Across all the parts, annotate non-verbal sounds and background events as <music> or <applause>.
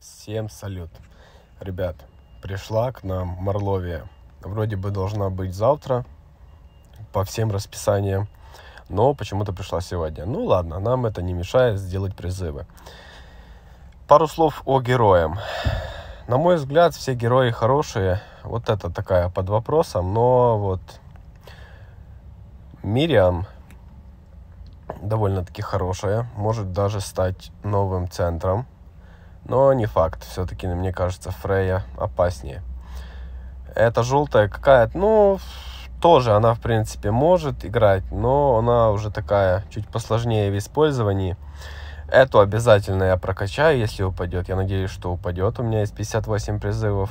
Всем салют. Ребят, пришла к нам Морловия. Вроде бы должна быть завтра по всем расписаниям, но почему-то пришла сегодня. Ну ладно, нам это не мешает сделать призывы. Пару слов о героям. На мой взгляд, все герои хорошие. Вот это такая под вопросом, но вот Мириам довольно-таки хорошая, может даже стать новым центром но не факт, все-таки, мне кажется, Фрея опаснее. Это желтая какая-то, ну, тоже она, в принципе, может играть, но она уже такая чуть посложнее в использовании. Эту обязательно я прокачаю, если упадет. Я надеюсь, что упадет. У меня есть 58 призывов.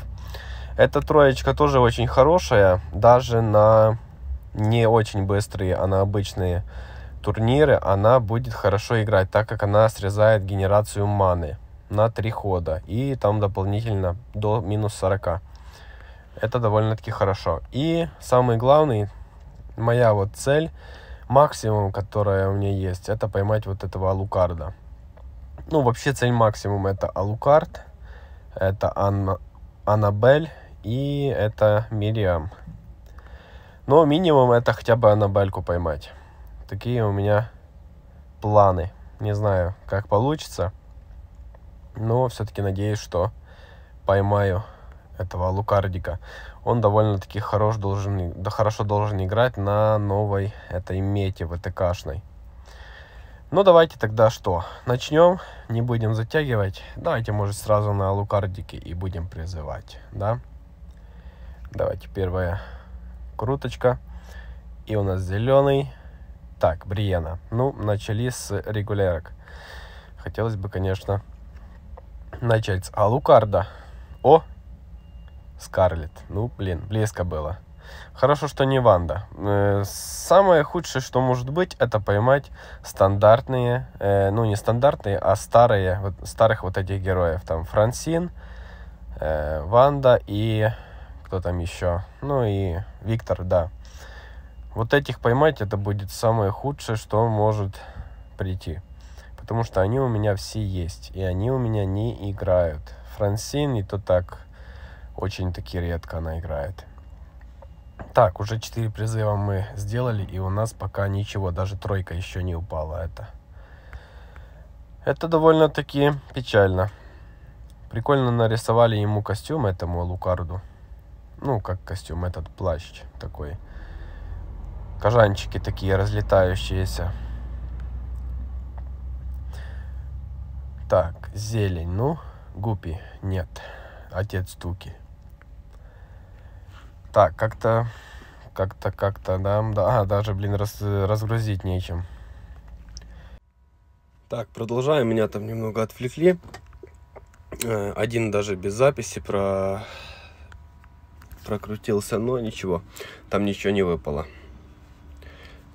Эта троечка тоже очень хорошая, даже на не очень быстрые, а на обычные турниры она будет хорошо играть, так как она срезает генерацию маны на 3 хода. И там дополнительно до минус 40. Это довольно-таки хорошо. И самый главный, моя вот цель, максимум, которая у меня есть, это поймать вот этого алукарда. Ну, вообще цель максимум это алукард, это Анна, Аннабель и это Мириам. Но минимум это хотя бы Аннабельку поймать. Такие у меня планы. Не знаю, как получится. Но все-таки надеюсь, что поймаю этого Лукардика. Он довольно-таки хорош должен, да хорошо должен играть на новой этой мете ВТКшной. Ну давайте тогда что? Начнем, не будем затягивать. Давайте, может, сразу на Лукардике и будем призывать, да? Давайте первая круточка. И у нас зеленый. Так, Бриена. Ну, начали с регулярок. Хотелось бы, конечно, начать с Алукарда. О, Скарлет. Ну, блин, блеска было. Хорошо, что не Ванда. Э, самое худшее, что может быть, это поймать стандартные, э, ну не стандартные, а старые, вот, старых вот этих героев. Там Франсин, э, Ванда и кто там еще? Ну и Виктор, да. Вот этих поймать, это будет самое худшее, что может прийти потому что они у меня все есть, и они у меня не играют. Франсин и то так, очень-таки редко она играет. Так, уже 4 призыва мы сделали, и у нас пока ничего, даже тройка еще не упала. Это, это довольно-таки печально. Прикольно нарисовали ему костюм, этому Лукарду. Ну, как костюм, этот плащ такой. Кожанчики такие разлетающиеся. Так, зелень, ну, гупи, нет, отец Туки. Так, как-то, как-то, как-то, да, да, а, даже, блин, раз, разгрузить нечем. Так, продолжаем, меня там немного отвлекли. Э, один даже без записи про... прокрутился, но ничего, там ничего не выпало.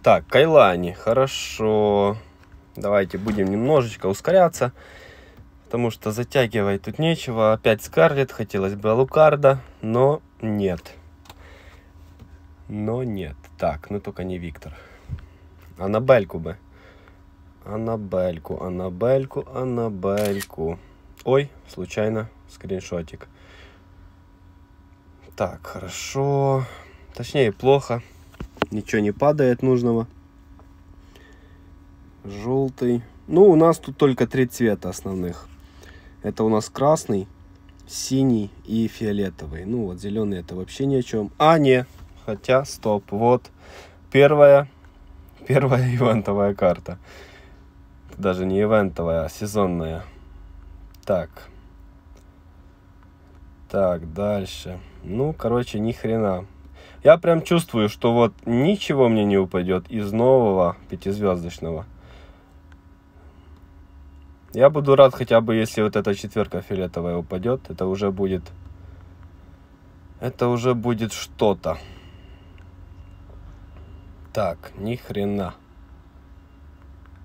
Так, Кайлани, хорошо. Хорошо. Давайте будем немножечко ускоряться, потому что затягивать тут нечего. Опять Скарлет, хотелось бы Алукарда, но нет. Но нет. Так, ну только не Виктор. Анабельку бы. Анабельку, Анабельку, Анабельку. Ой, случайно скриншотик. Так, хорошо. Точнее, плохо. Ничего не падает нужного желтый. Ну, у нас тут только три цвета основных. Это у нас красный, синий и фиолетовый. Ну, вот зеленый это вообще ни о чем. А, не, хотя, стоп, вот первая, первая <laughs> ивентовая карта. даже не ивентовая, а сезонная. Так. Так, дальше. Ну, короче, ни хрена. Я прям чувствую, что вот ничего мне не упадет из нового пятизвездочного. Я буду рад хотя бы, если вот эта четверка фиолетовая упадет. Это уже будет... Это уже будет что-то. Так, ни хрена.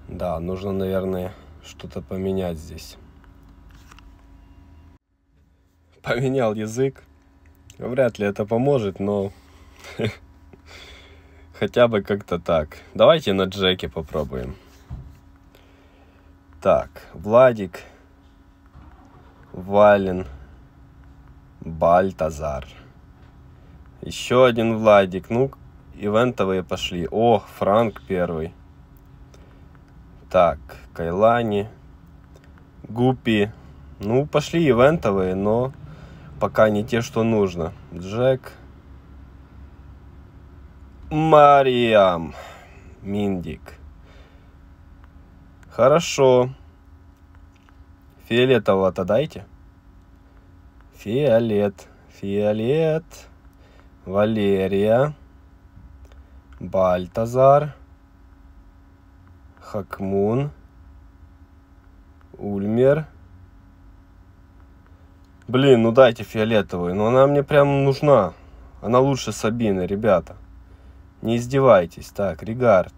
Да, нужно, наверное, что-то поменять здесь. Поменял язык. Вряд ли это поможет, но... <laughs> Хотя бы как-то так. Давайте на Джеке попробуем. Так, Владик, Вален, Бальтазар. Еще один Владик. Ну, ивентовые пошли. О, Франк первый. Так, Кайлани, Гупи. Ну, пошли ивентовые, но пока не те, что нужно. Джек, Мариам, Миндик. Хорошо. Фиолетового-то дайте. Фиолет, Фиолет, Валерия, Бальтазар, Хакмун, Ульмер. Блин, ну дайте фиолетовую, но она мне прям нужна. Она лучше Сабины, ребята. Не издевайтесь. Так, Регард.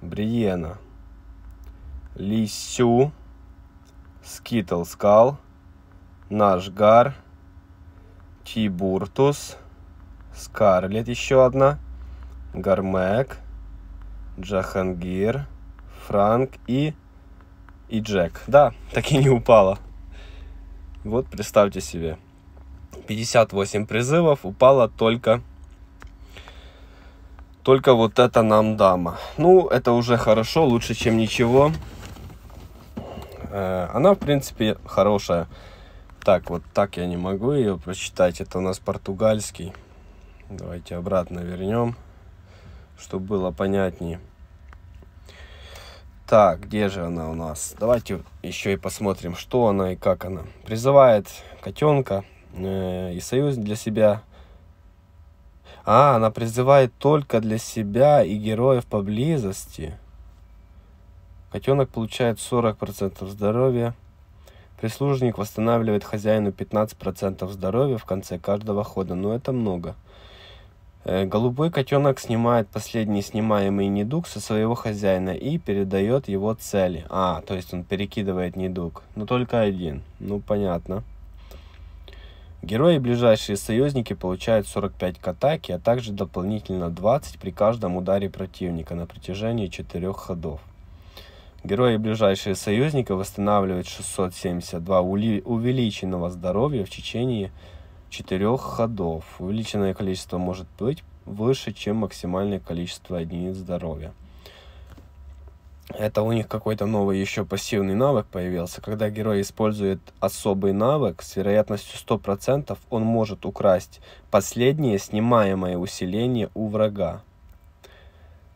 Бриена. Лисю, Скитлскал, Нашгар, Тибуртус, Скарлет еще одна, Гармек, Джахангир, Франк и, и Джек. Да, так и не упала. Вот представьте себе. 58 призывов, упала только только вот эта нам дама. Ну, это уже хорошо, лучше, чем ничего. Э, она, в принципе, хорошая. Так, вот так я не могу ее прочитать. Это у нас португальский. Давайте обратно вернем, чтобы было понятнее. Так, где же она у нас? Давайте еще и посмотрим, что она и как она. Призывает котенка э, и союз для себя. А, она призывает только для себя и героев поблизости. Котенок получает 40% здоровья. Прислужник восстанавливает хозяину 15% здоровья в конце каждого хода, но это много. Э, голубой котенок снимает последний снимаемый недуг со своего хозяина и передает его цели. А, то есть он перекидывает недуг, но только один. Ну, понятно. Герои и ближайшие союзники получают 45 к атаке, а также дополнительно 20 при каждом ударе противника на протяжении 4 ходов. Герои и ближайшие союзники восстанавливают 672 ули увеличенного здоровья в течение четырех ходов. Увеличенное количество может быть выше, чем максимальное количество единиц здоровья. Это у них какой-то новый еще пассивный навык появился. Когда герой использует особый навык, с вероятностью 100% он может украсть последнее снимаемое усиление у врага.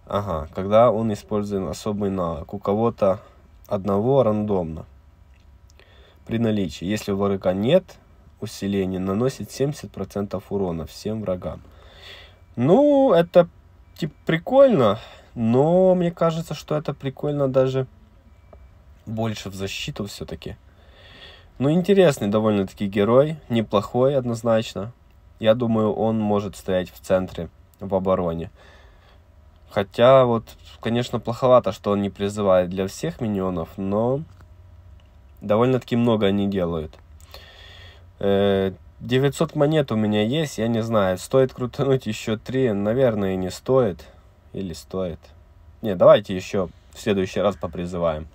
Ага, когда он использует особый навык у кого-то одного рандомно. При наличии, если у врага нет усиление наносит 70% урона всем врагам. Ну, это типа прикольно, но мне кажется, что это прикольно даже больше в защиту все-таки. Ну, интересный довольно-таки герой, неплохой однозначно. Я думаю, он может стоять в центре в обороне. Хотя вот, конечно, плоховато, что он не призывает для всех миньонов, но довольно-таки много они делают. 900 э, монет у меня есть, я не знаю, стоит крутануть еще 3, наверное, не стоит. Или стоит. Не, давайте еще в следующий раз попризываем.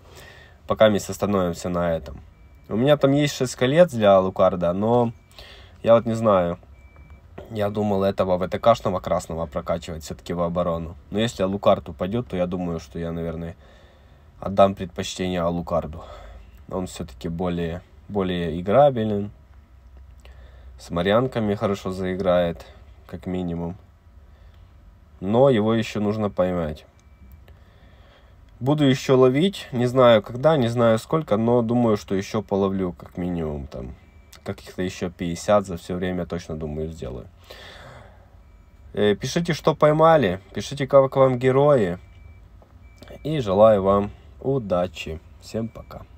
Пока мы остановимся на этом. У меня там есть 6 колец для Лукарда, но я вот не знаю, я думал этого ВТКшного красного прокачивать все-таки в оборону. Но если Алукард упадет, то я думаю, что я, наверное, отдам предпочтение Алукарду. Он все-таки более, более играбелен. С марианками хорошо заиграет, как минимум. Но его еще нужно поймать. Буду еще ловить, не знаю когда, не знаю сколько, но думаю, что еще половлю как минимум там каких-то еще 50 за все время точно, думаю, сделаю. Э, пишите, что поймали, пишите, как вам герои. И желаю вам удачи. Всем пока.